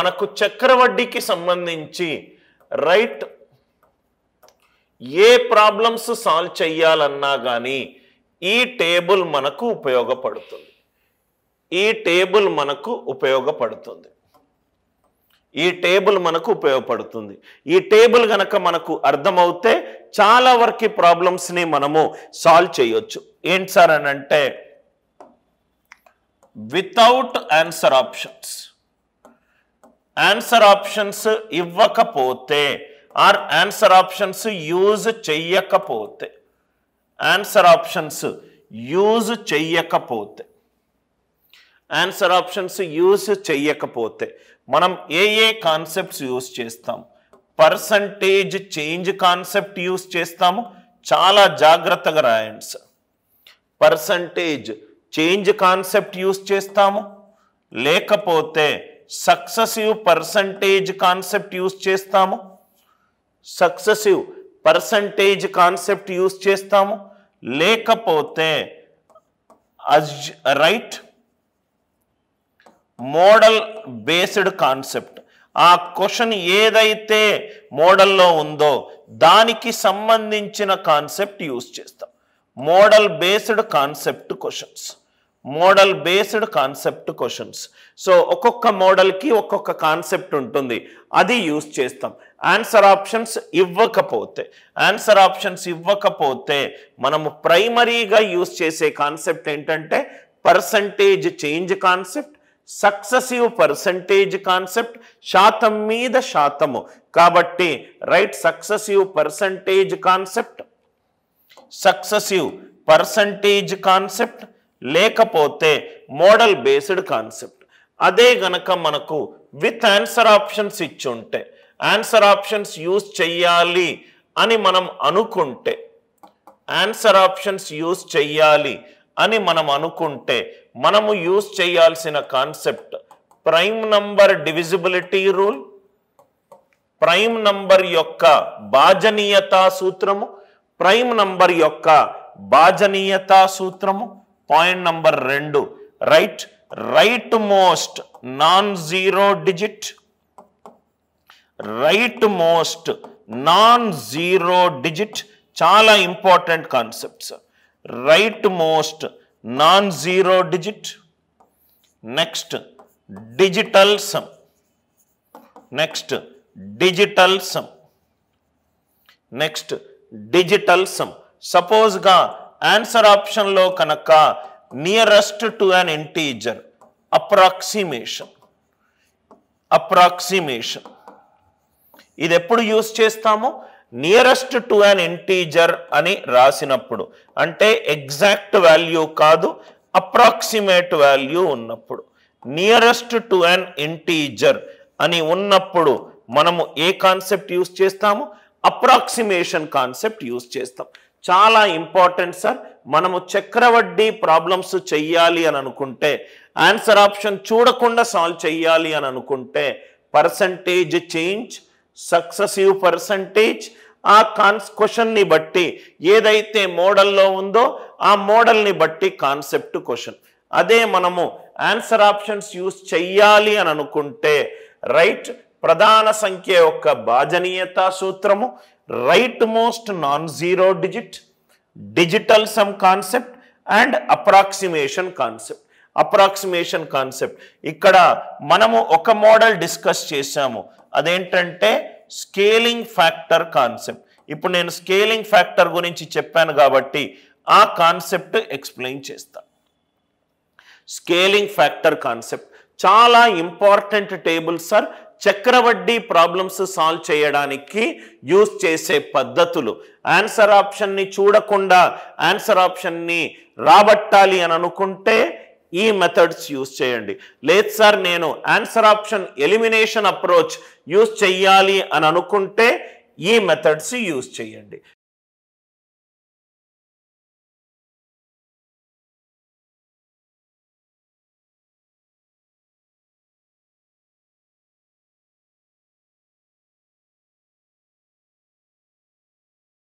మనకు చక్రవడ్డీకి సంబంధించి రైట్ ఏ problems solve చేయాలన్నా కానీ ఈ టేబుల్ మనకు ఉపయోగపడుతుంది ఈ టేబుల్ మనకు ఉపయోగపడుతుంది ఈ టేబుల్ మనకు ఉపయోగపడుతుంది ఈ టేబుల్ గనక మనకు అర్థమవుతే చాలా వరకు ప్రాబ్లమ్స్ని మనము సాల్వ్ చేయొచ్చు ఏంటి సార్ అని అంటే without answer options answer options ఇవ్వకపోతే ఆర్ ఆన్సర్ ఆప్షన్స్ యూజ్ చెయ్యకపోతే ఆన్సర్ ఆప్షన్స్ యూజ్ చెయ్యకపోతే ఆన్సర్ ఆప్షన్స్ యూజ్ చెయ్యకపోతే మనం ఏ ఏ కాన్సెప్ట్స్ యూజ్ చేస్తాం పర్సంటేజ్ చేంజ్ కాన్సెప్ట్ యూజ్ చేస్తాము చాలా జాగ్రత్తగా రాయండి sir percentage change concept use చేస్తాము లేకపోతే సక్సెసివ్ పర్సంటేజ్ కాన్సెప్ట్ యూస్ చేస్తాము సక్సెసివ్ పర్సంటేజ్ కాన్సెప్ట్ యూస్ చేస్తాము లేకపోతే as right model based concept ఆ క్వశ్చన్ ఏదైతే మోడల్లో ఉందో దానికి సంబంధించిన కాన్సెప్ట్ యూస్ చేస్తాం model based concept questions model based concept questions so ఒక్కొక్క మోడల్కి ఒక్కొక్క కాన్సెప్ట్ ఉంటుంది అది యూస్ చేస్తాం ఆన్సర్ ఆప్షన్స్ ఇవ్వకపోతే ఆన్సర్ ఆప్షన్స్ ఇవ్వకపోతే మనము ప్రైమరీగా యూస్ చేసే కాన్సెప్ట్ ఏంటంటే percentage change concept successive percentage concept శాతం మీద శాతము కాబట్టి right successive percentage concept successive percentage concept లేకపోతే మోడల్ బేస్డ్ కాన్సెప్ట్ అదే గనక మనకు విత్ ఆన్సర్ ఆప్షన్స్ ఇచ్చుంటే ఆన్సర్ ఆప్షన్స్ యూజ్ చెయ్యాలి అని మనం అనుకుంటే ఆన్సర్ ఆప్షన్స్ యూజ్ చెయ్యాలి అని మనం అనుకుంటే మనము యూజ్ చేయాల్సిన concept prime number divisibility rule prime number యొక్క భాజనీయతా సూత్రము ప్రైమ్ నంబర్ యొక్క భాజనీయతా సూత్రము పాయింట్ నంబర్ రెండు right rightmost non zero digit rightmost non zero digit చాలా important concepts rightmost non zero digit next digital sum next digital sum next digital sum సపోజ్గా answer ఆప్షన్లో కనుక nearest to an integer approximation approximation ఇది ఎప్పుడు use చేస్తాము nearest to an integer అని రాసినప్పుడు అంటే ఎగ్జాక్ట్ వాల్యూ కాదు అప్రాక్సిమేట్ వాల్యూ ఉన్నప్పుడు నియరెస్ట్ టు అన్ ఇంటీజర్ అని ఉన్నప్పుడు మనము ఏ కాన్సెప్ట్ యూస్ చేస్తాము అప్రాక్సిమేషన్ కాన్సెప్ట్ యూస్ చేస్తాం చాలా ఇంపార్టెంట్ సార్ మనము చక్రవడ్డీ ప్రాబ్లమ్స్ చెయ్యాలి అని అనుకుంటే ఆన్సర్ ఆప్షన్ చూడకుండా సాల్వ్ చేయాలి అని అనుకుంటే పర్సంటేజ్ చేంజ్ సక్సెసివ్ పర్సంటేజ్ ఆ కాన్స్ క్వశ్చన్ని బట్టి ఏదైతే మోడల్లో ఉందో ఆ మోడల్ని బట్టి కాన్సెప్ట్ క్వశ్చన్ అదే మనము ఆన్సర్ ఆప్షన్స్ యూస్ చెయ్యాలి అని అనుకుంటే రైట్ ప్రధాన సంఖ్య యొక్క భాజనీయత సూత్రము rightmost non zero digit digital sum concept and approximation concept approximation concept ఇక్కడ మనము ఒక మోడల్ డిస్కస్ చేశాము అదేంటంటే స్కేలింగ్ ఫ్యాక్టర్ కాన్సెప్ట్ ఇప్పుడు నేను స్కేలింగ్ ఫ్యాక్టర్ గురించి చెప్పాను కాబట్టి ఆ కాన్సెప్ట్ ఎక్స్ప్లెయిన్ చేస్తా స్కేలింగ్ ఫ్యాక్టర్ కాన్సెప్ట్ చాలా ఇంపార్టెంట్ టేబుల్ సార్ చక్రవడ్డీ ప్రాబ్లమ్స్ సాల్వ్ చేయడానికి యూస్ చేసే పద్ధతులు ఆన్సర్ ఆప్షన్ని చూడకుండా ఆన్సర్ ఆప్షన్ని రాబట్టాలి అని అనుకుంటే ఈ మెథడ్స్ యూస్ చేయండి లేదు సార్ నేను answer option elimination approach use చెయ్యాలి అని అనుకుంటే ఈ మెథడ్స్ యూస్ చేయండి